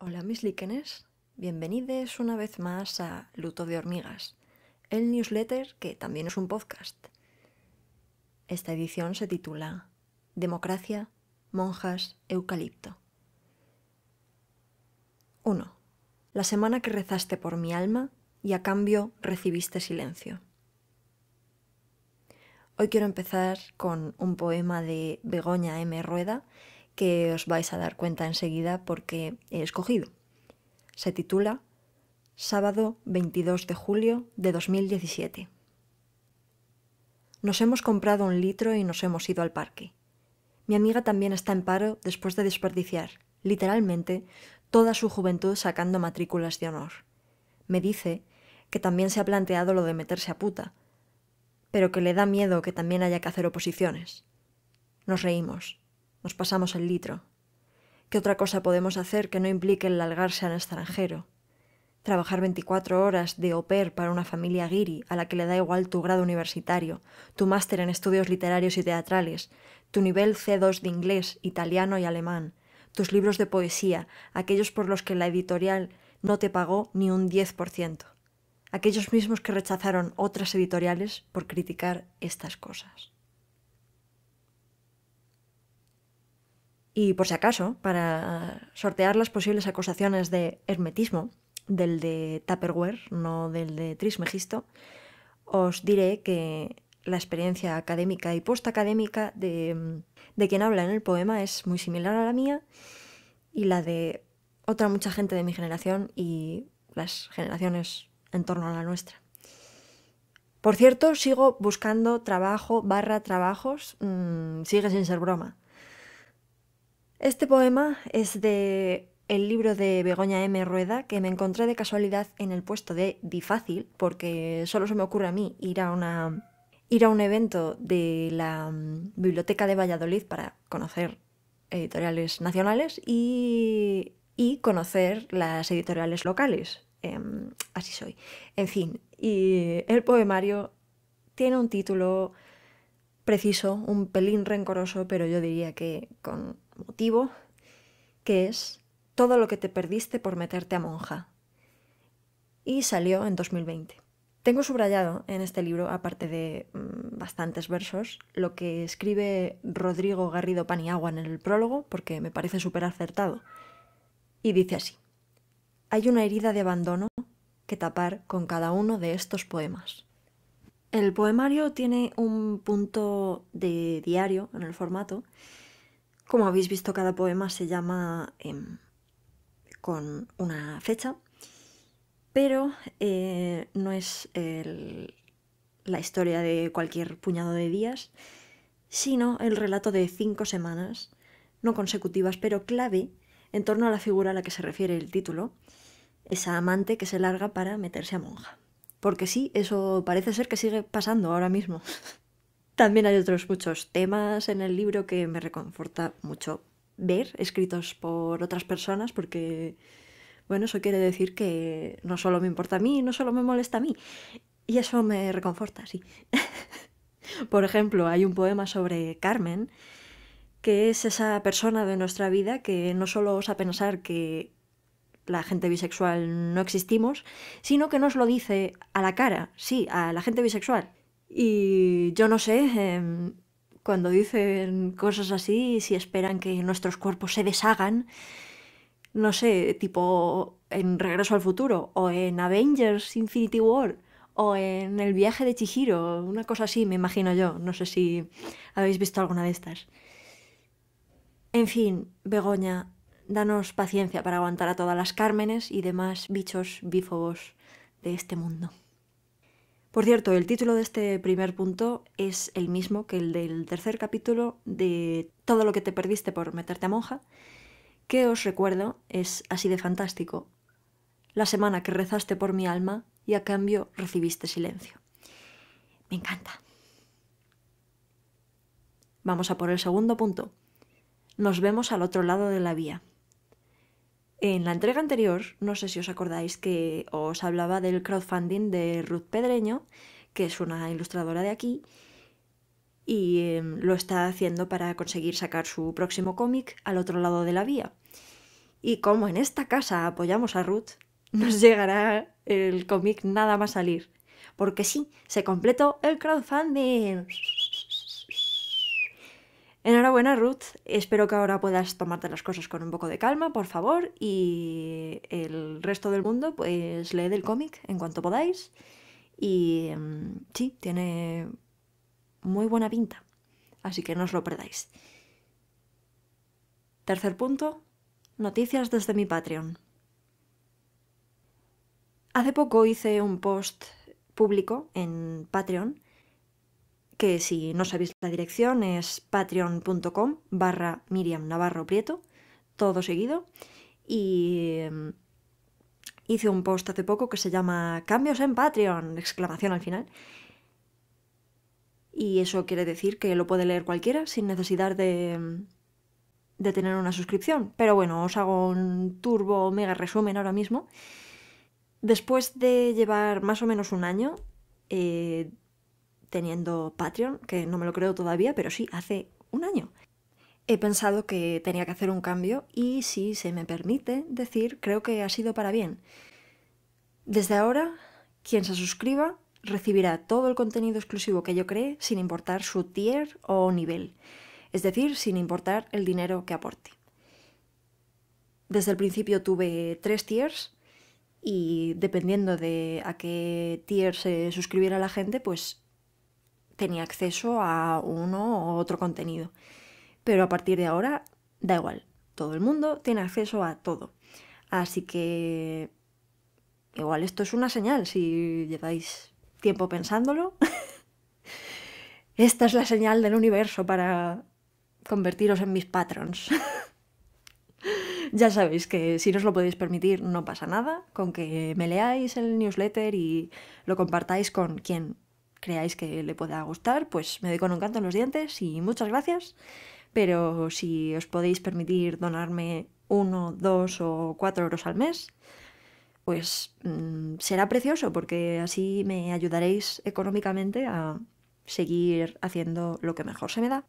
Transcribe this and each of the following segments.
Hola mis líquenes, bienvenidos una vez más a Luto de Hormigas, el newsletter que también es un podcast. Esta edición se titula Democracia, monjas, eucalipto. 1. La semana que rezaste por mi alma y a cambio recibiste silencio. Hoy quiero empezar con un poema de Begoña M. Rueda que os vais a dar cuenta enseguida porque he escogido. Se titula Sábado 22 de julio de 2017. Nos hemos comprado un litro y nos hemos ido al parque. Mi amiga también está en paro después de desperdiciar, literalmente, toda su juventud sacando matrículas de honor. Me dice que también se ha planteado lo de meterse a puta, pero que le da miedo que también haya que hacer oposiciones. Nos reímos. Nos pasamos el litro. ¿Qué otra cosa podemos hacer que no implique el largarse al extranjero? Trabajar 24 horas de au pair para una familia guiri a la que le da igual tu grado universitario, tu máster en estudios literarios y teatrales, tu nivel C2 de inglés, italiano y alemán, tus libros de poesía, aquellos por los que la editorial no te pagó ni un 10%, aquellos mismos que rechazaron otras editoriales por criticar estas cosas. Y por si acaso, para sortear las posibles acusaciones de hermetismo, del de Tupperware, no del de Trismegisto, os diré que la experiencia académica y postacadémica de, de quien habla en el poema es muy similar a la mía y la de otra mucha gente de mi generación y las generaciones en torno a la nuestra. Por cierto, sigo buscando trabajo barra trabajos, mm, sigue sin ser broma. Este poema es de el libro de Begoña M. Rueda que me encontré de casualidad en el puesto de Difácil, porque solo se me ocurre a mí ir a, una, ir a un evento de la mm, Biblioteca de Valladolid para conocer editoriales nacionales y, conocer las editoriales locales. Em, así soy. En fin, y el poemario tiene un título preciso, un pelín rencoroso, pero yo diría que con motivo, que es todo lo que te perdiste por meterte a monja. Y salió en 2020. Tengo subrayado en este libro, aparte de mm, bastantes versos, lo que escribe Rodrigo Garrido Paniagua en el prólogo, porque me parece súper acertado. Y dice así, hay una herida de abandono que tapar con cada uno de estos poemas. El poemario tiene un punto de diario en el formato como habéis visto, cada poema se llama em, con una fecha, pero eh, no es la historia de cualquier puñado de días, sino el relato de cinco semanas, no consecutivas, pero clave, en torno a la figura a la que se refiere el título, esa amante que se larga para meterse a monja. Porque sí, eso parece ser que sigue pasando ahora mismo. También hay otros muchos temas en el libro que me reconforta mucho ver, escritos por otras personas, porque, bueno, eso quiere decir que no solo me importa a mí, no solo me molesta a mí. Y eso me reconforta, sí. por ejemplo, hay un poema sobre Carmen, que es esa persona de nuestra vida que no solo osa pensar que la gente bisexual no existimos, sino que nos lo dice a la cara, sí, a la gente bisexual. Y yo no sé, em, cuando dicen cosas así, si esperan que nuestros cuerpos se deshagan, no sé, tipo en Regreso al Futuro o en Avengers Infinity War o en El viaje de Chihiro, una cosa así, me imagino yo. No sé si habéis visto alguna de estas. En fin, Begoña, danos paciencia para aguantar a todas las cármenes y demás bichos bífobos de este mundo. Por cierto, el título de este primer punto es el mismo que el del tercer capítulo de Todo lo que te perdiste por meterte a monja, que os recuerdo es así de fantástico. La semana que rezaste por mi alma y a cambio recibiste silencio. Me encanta. Vamos a por el segundo punto. Nos vemos al otro lado de la vía. En la entrega anterior, no sé si os acordáis que os hablaba del crowdfunding de Ruth Pedreño, que es una ilustradora de aquí, y em, lo está haciendo para conseguir sacar su próximo cómic al otro lado de la vía. Y como en esta casa apoyamos a Ruth, nos llegará el cómic nada más salir. Porque sí, se completó el crowdfunding. Enhorabuena, Ruth. Espero que ahora puedas tomarte las cosas con un poco de calma, por favor. Y el resto del mundo, pues leed el cómic en cuanto podáis. Y em, sí, tiene muy buena pinta. Así que no os lo perdáis. Tercer punto, noticias desde mi Patreon. Hace poco hice un post público en Patreon que si no sabéis la dirección es patreon.com barra Miriam Navarro Prieto, todo seguido. Y mm, hice un post hace poco que se llama Cambios en Patreon, exclamación al final. Y eso quiere decir que lo puede leer cualquiera sin necesidad de, mm, tener una suscripción. Pero bueno, os hago un turbo mega resumen ahora mismo. Después de llevar más o menos un año, eh, teniendo Patreon, que no me lo creo todavía, pero sí, hace un año. He pensado que tenía que hacer un cambio y si se me permite decir, creo que ha sido para bien. Desde ahora, quien se suscriba recibirá todo el contenido exclusivo que yo cree sin importar su tier o nivel, es decir, sin importar el dinero que aporte. Desde el principio tuve tres tiers y dependiendo de a qué tier se suscribiera la gente, pues tenía acceso a uno u otro contenido. Pero a partir de ahora, da igual, todo el mundo tiene acceso a todo. Así que igual esto es una señal, si lleváis tiempo pensándolo. Esta es la señal del universo para convertiros en mis patrons. ya sabéis que si no os lo podéis permitir no pasa nada, con que me leáis el newsletter y lo compartáis con quien creáis que le pueda gustar, pues me doy con un canto en los dientes y muchas gracias. Pero si os podéis permitir donarme uno, dos o cuatro euros al mes, pues mm, será precioso porque así me ayudaréis económicamente a seguir haciendo lo que mejor se me da.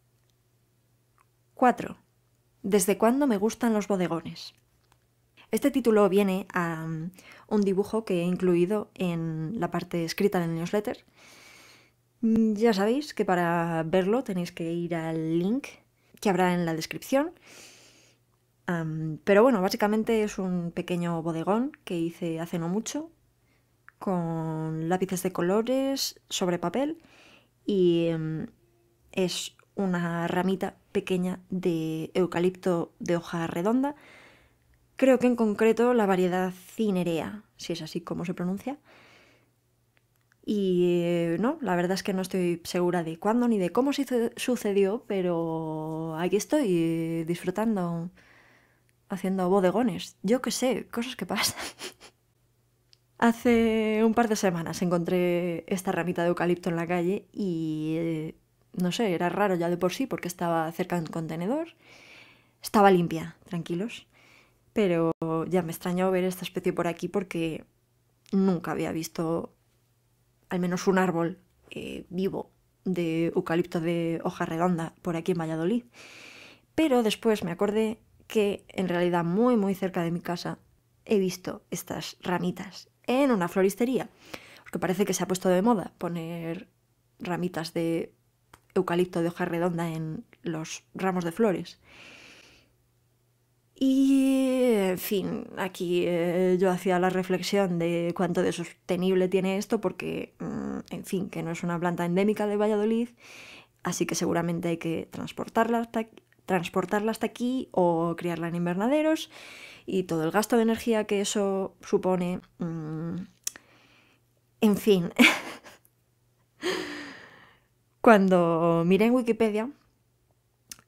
4. ¿Desde cuándo me gustan los bodegones? Este título viene a mm, un dibujo que he incluido en la parte escrita del newsletter Mm, ya sabéis que para verlo tenéis que ir al link que habrá en la descripción. pero bueno, básicamente es un pequeño bodegón que hice hace no mucho con lápices de colores sobre papel y em, es una ramita pequeña de eucalipto de hoja redonda. Creo que en concreto la variedad cinerea, si es así como se pronuncia. Y no, la verdad es que no estoy segura de cuándo ni de cómo se sucedió, pero aquí estoy disfrutando, haciendo bodegones, yo qué sé, cosas que pasan. Hace un par de semanas encontré esta ramita de eucalipto en la calle y eh, no sé, era raro ya de por sí porque estaba cerca de un contenedor, estaba limpia, tranquilos, pero ya me extrañó ver esta especie por aquí porque nunca había visto al menos un árbol eh, vivo de eucalipto de hoja redonda por aquí en Valladolid. Pero después me acordé que en realidad muy muy cerca de mi casa he visto estas ramitas en una floristería. Porque parece que se ha puesto de moda poner ramitas de eucalipto de hoja redonda en los ramos de flores. Y, en fin, aquí eh, yo hacía la reflexión de cuánto de sostenible tiene esto, porque, mm, en fin, que no es una planta endémica de Valladolid, así que seguramente hay que transportarla hasta, transportarla hasta aquí o criarla en invernaderos, y todo el gasto de energía que eso supone. Mm, en fin, cuando miré en Wikipedia,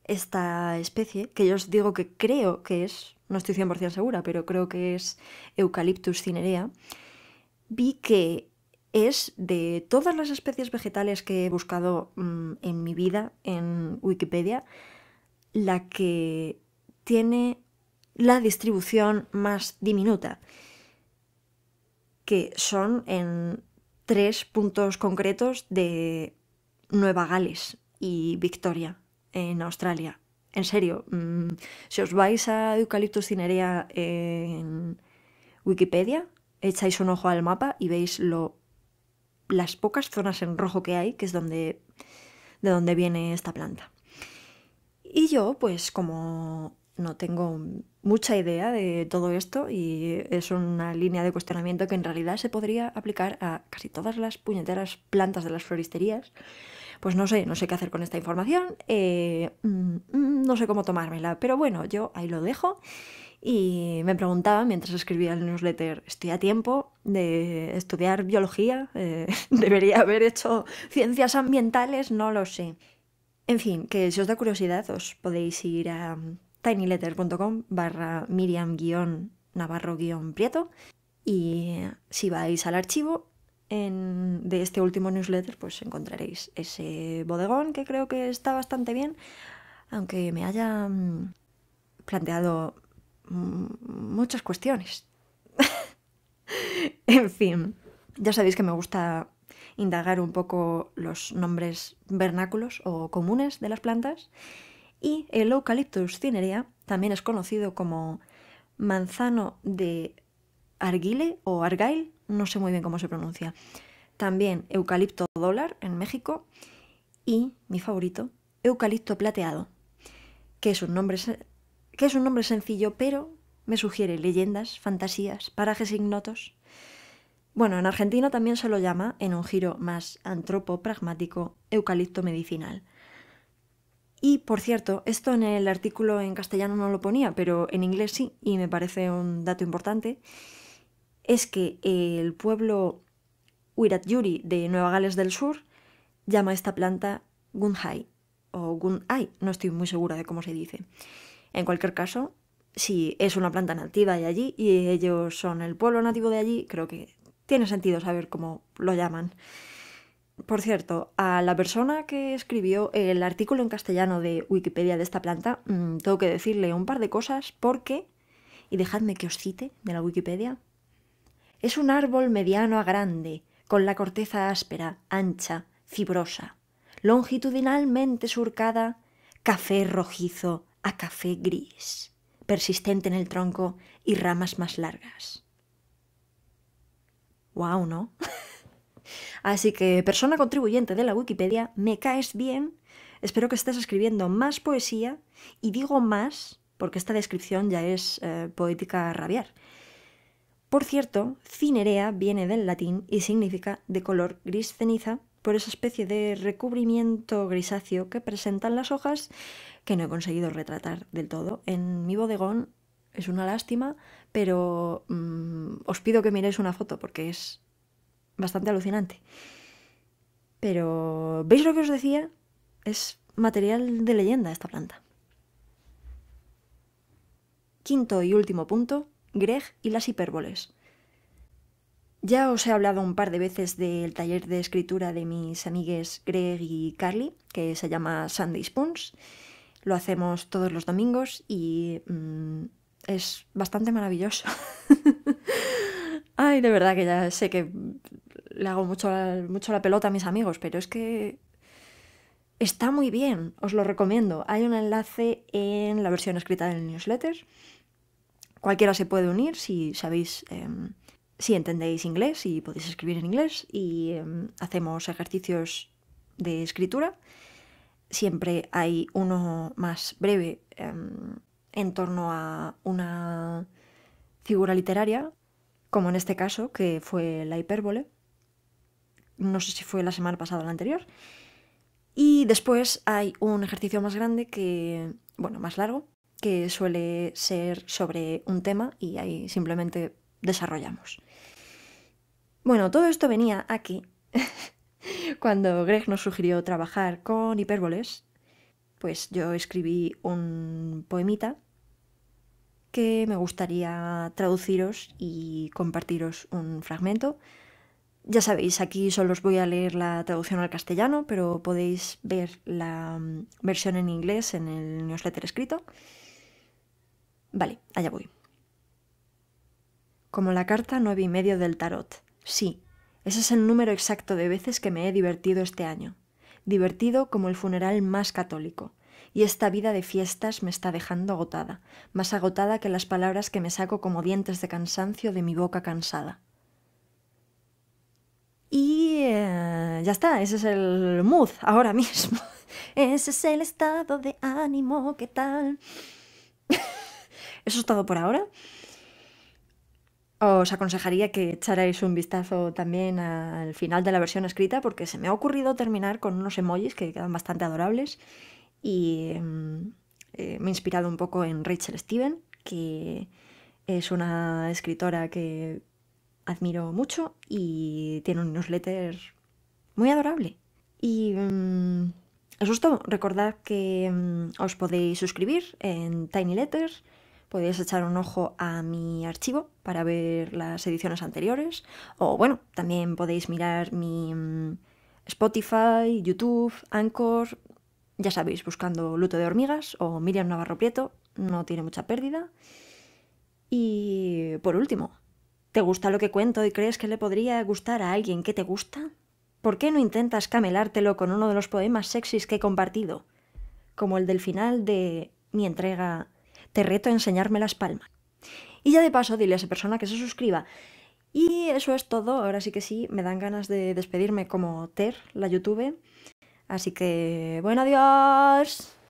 esta especie, que yo os digo que creo que es, no estoy 100% segura, pero creo que es Eucaliptus cinerea, vi que es de todas las especies vegetales que he buscado mm, en mi vida en Wikipedia, la que tiene la distribución más diminuta, que son en tres puntos concretos de Nueva Gales y Victoria en Australia. En serio, mm, si os vais a Eucaliptus cinerea en Wikipedia, echáis un ojo al mapa y veis lo, las pocas zonas en rojo que hay, que es donde, de donde viene esta planta. Y yo, pues como no tengo mucha idea de todo esto y es una línea de cuestionamiento que en realidad se podría aplicar a casi todas las puñeteras plantas de las floristerías. Pues no sé, no sé qué hacer con esta información, eh, mm, no sé cómo tomármela, pero bueno, yo ahí lo dejo y me preguntaba mientras escribía el newsletter, ¿estoy a tiempo de estudiar biología? Eh, ¿Debería haber hecho ciencias ambientales? No lo sé. En fin, que si os da curiosidad os podéis ir a tinyletter.com barra miriam-navarro-prieto y si vais al archivo de este último newsletter pues encontraréis ese bodegón que creo que está bastante bien, aunque me haya mm, planteado mm, muchas cuestiones. en fin, ya sabéis que me gusta indagar un poco los nombres vernáculos o comunes de las plantas y el eucaliptus cinerea también es conocido como manzano de argile o argail no sé muy bien cómo se pronuncia. También eucalipto dólar en México y mi favorito, eucalipto plateado, que es un nombre, que es un nombre sencillo, pero me sugiere leyendas, fantasías, parajes ignotos. Bueno, en Argentina también se lo llama, en un giro más antropo-pragmático, eucalipto medicinal. Y por cierto, esto en el artículo en castellano no lo ponía, pero en inglés sí, y me parece un dato importante, es que el pueblo Wirat-Yuri de Nueva Gales del Sur llama a esta planta Gunhai o Gunai, no estoy muy segura de cómo se dice. En cualquier caso, si es una planta nativa de allí y ellos son el pueblo nativo de allí, creo que tiene sentido saber cómo lo llaman. Por cierto, a la persona que escribió el artículo en castellano de Wikipedia de esta planta, mm, tengo que decirle un par de cosas porque, y dejadme que os cite de la Wikipedia, es un árbol mediano a grande, con la corteza áspera, ancha, fibrosa, longitudinalmente surcada, café rojizo a café gris, persistente en el tronco y ramas más largas. ¡Guau, wow, ¿no? Así que, persona contribuyente de la Wikipedia, me caes bien, espero que estés escribiendo más poesía, y digo más porque esta descripción ya es eh, poética a rabiar. Por cierto, cinerea viene del latín y significa de color gris ceniza, por esa especie de recubrimiento grisáceo que presentan las hojas, que no he conseguido retratar del todo en mi bodegón. Es una lástima, pero mm, os pido que miréis una foto porque es bastante alucinante. Pero, ¿veis lo que os decía? Es material de leyenda esta planta. Quinto y último punto, Greg y las hipérboles. Ya os he hablado un par de veces del taller de escritura de mis amigues Greg y Carly, que se llama Sunday Spoons. Lo hacemos todos los domingos y mm, es bastante maravilloso. Ay, de verdad que ya sé que le hago mucho, mucho la pelota a mis amigos, pero es que está muy bien, os lo recomiendo. Hay un enlace en la versión escrita del newsletter. Cualquiera se puede unir si sabéis, em, si entendéis inglés y podéis escribir en inglés y em, hacemos ejercicios de escritura. Siempre hay uno más breve em, en torno a una figura literaria, como en este caso, que fue la hipérbole no sé si fue la semana pasada o la anterior. Y después hay un ejercicio más grande que, bueno, más largo, que suele ser sobre un tema y ahí simplemente desarrollamos. Bueno, todo esto venía aquí cuando Greg nos sugirió trabajar con hipérboles. Pues yo escribí un poemita que me gustaría traduciros y compartiros un fragmento ya sabéis, aquí solo os voy a leer la traducción al castellano, pero podéis ver la mm, versión en inglés en el newsletter escrito. Vale, allá voy. Como la carta nueve y medio del tarot. Sí, ese es el número exacto de veces que me he divertido este año. Divertido como el funeral más católico. Y esta vida de fiestas me está dejando agotada, más agotada que las palabras que me saco como dientes de cansancio de mi boca cansada. Y eh, ya está, ese es el mood ahora mismo. Ese es el estado de ánimo, ¿qué tal? Eso es todo por ahora. Os aconsejaría que echarais un vistazo también al final de la versión escrita porque se me ha ocurrido terminar con unos emojis que quedan bastante adorables y mm, eh, me he inspirado un poco en Rachel Steven, que es una escritora que admiro mucho y tiene un newsletter muy adorable. Y os mm, gustó, recordad que mm, os podéis suscribir en Tiny Letters, podéis echar un ojo a mi archivo para ver las ediciones anteriores, o bueno, también podéis mirar mi mm, Spotify, YouTube, Anchor, ya sabéis, buscando Luto de Hormigas o Miriam Navarro Prieto, no tiene mucha pérdida. Y por último, ¿Te gusta lo que cuento y crees que le podría gustar a alguien que te gusta? ¿Por qué no intentas camelártelo con uno de los poemas sexys que he compartido? Como el del final de mi entrega Te reto a enseñarme las palmas. Y ya de paso, dile a esa persona que se suscriba. Y eso es todo. Ahora sí que sí, me dan ganas de despedirme como Ter, la YouTube. Así que, bueno, adiós.